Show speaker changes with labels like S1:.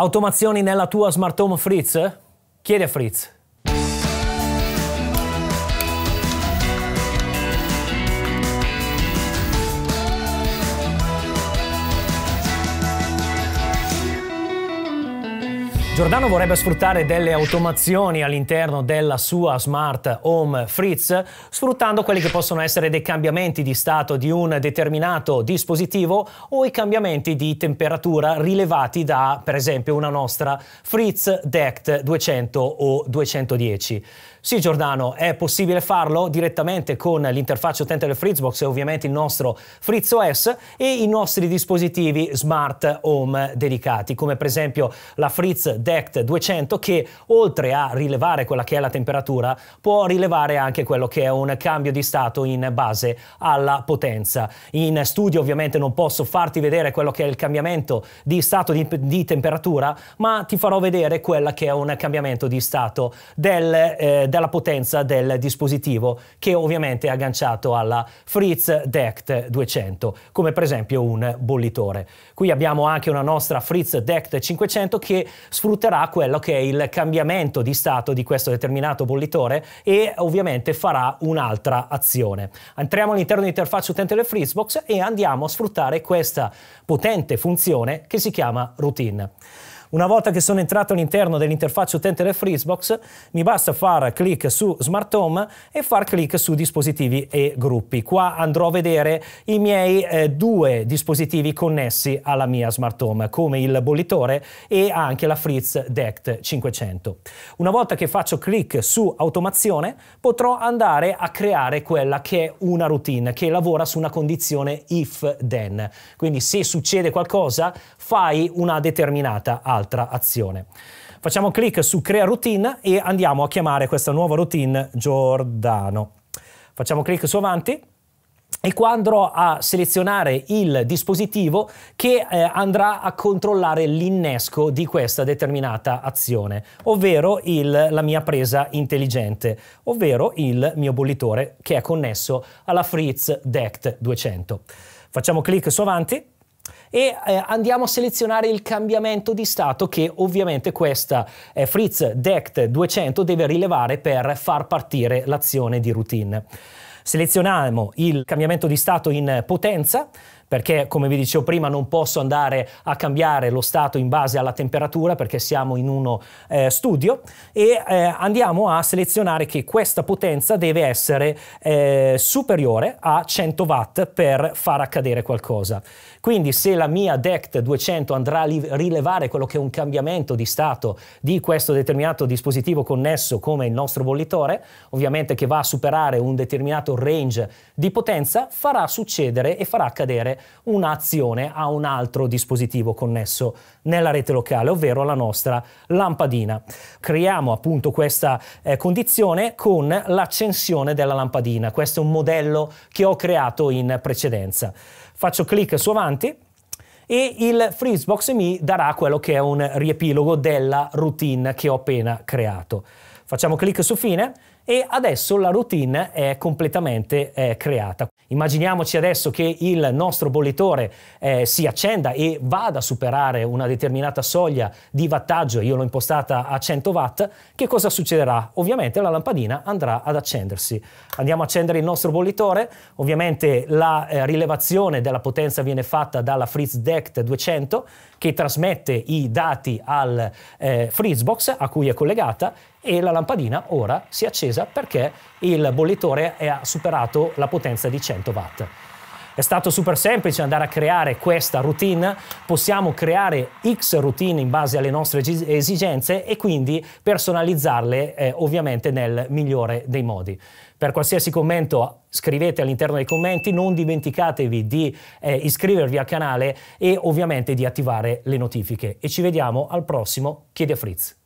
S1: Automazioni nella tua smart home Fritz? Chiedi a Fritz. Giordano vorrebbe sfruttare delle automazioni all'interno della sua smart home Fritz, sfruttando quelli che possono essere dei cambiamenti di stato di un determinato dispositivo o i cambiamenti di temperatura rilevati da, per esempio, una nostra Fritz DECT 200 o 210. Sì Giordano, è possibile farlo direttamente con l'interfaccia utente del Fritzbox e ovviamente il nostro Fritz OS e i nostri dispositivi smart home dedicati, come per esempio la Fritz DECT Detect 200 che oltre a rilevare quella che è la temperatura può rilevare anche quello che è un cambio di stato in base alla potenza. In studio ovviamente non posso farti vedere quello che è il cambiamento di stato di, di temperatura ma ti farò vedere quella che è un cambiamento di stato del, eh, della potenza del dispositivo che ovviamente è agganciato alla Fritz Dect 200 come per esempio un bollitore. Qui abbiamo anche una nostra Fritz Dect 500 che sfrutta valuterà quello che è il cambiamento di stato di questo determinato bollitore e ovviamente farà un'altra azione. Entriamo all'interno dell'interfaccia utente del Freezebox e andiamo a sfruttare questa potente funzione che si chiama routine. Una volta che sono entrato all'interno dell'interfaccia utente del Freezebox, mi basta far clic su Smart Home e far clic su dispositivi e gruppi. Qua andrò a vedere i miei eh, due dispositivi connessi alla mia Smart Home, come il bollitore e anche la Fritz Dect 500. Una volta che faccio clic su automazione, potrò andare a creare quella che è una routine che lavora su una condizione if then. Quindi se succede qualcosa, fai una determinata azione altra azione. Facciamo clic su crea routine e andiamo a chiamare questa nuova routine Giordano. Facciamo clic su avanti e qua andrò a selezionare il dispositivo che eh, andrà a controllare l'innesco di questa determinata azione, ovvero il, la mia presa intelligente, ovvero il mio bollitore che è connesso alla Fritz DECT 200. Facciamo clic su avanti e eh, andiamo a selezionare il cambiamento di stato che ovviamente questa eh, Fritz Dect 200 deve rilevare per far partire l'azione di routine. Selezioniamo il cambiamento di stato in potenza, perché come vi dicevo prima non posso andare a cambiare lo stato in base alla temperatura perché siamo in uno eh, studio e eh, andiamo a selezionare che questa potenza deve essere eh, superiore a 100 watt per far accadere qualcosa. Quindi se la mia DECT 200 andrà a rilevare quello che è un cambiamento di stato di questo determinato dispositivo connesso come il nostro bollitore, ovviamente che va a superare un determinato range di potenza, farà succedere e farà accadere un'azione a un altro dispositivo connesso nella rete locale, ovvero la nostra lampadina. Creiamo appunto questa eh, condizione con l'accensione della lampadina. Questo è un modello che ho creato in precedenza. Faccio clic su avanti e il Freezebox mi darà quello che è un riepilogo della routine che ho appena creato. Facciamo clic su fine e adesso la routine è completamente eh, creata. Immaginiamoci adesso che il nostro bollitore eh, si accenda e vada a superare una determinata soglia di wattaggio, io l'ho impostata a 100 watt, che cosa succederà? Ovviamente la lampadina andrà ad accendersi. Andiamo a accendere il nostro bollitore, ovviamente la eh, rilevazione della potenza viene fatta dalla FritzDect 200 che trasmette i dati al eh, Fritzbox a cui è collegata e la lampadina ora si è accesa perché il bollitore ha superato la potenza di 100 watt. È stato super semplice andare a creare questa routine, possiamo creare X routine in base alle nostre esigenze e quindi personalizzarle eh, ovviamente nel migliore dei modi. Per qualsiasi commento scrivete all'interno dei commenti, non dimenticatevi di eh, iscrivervi al canale e ovviamente di attivare le notifiche. E ci vediamo al prossimo Chiedi a Fritz.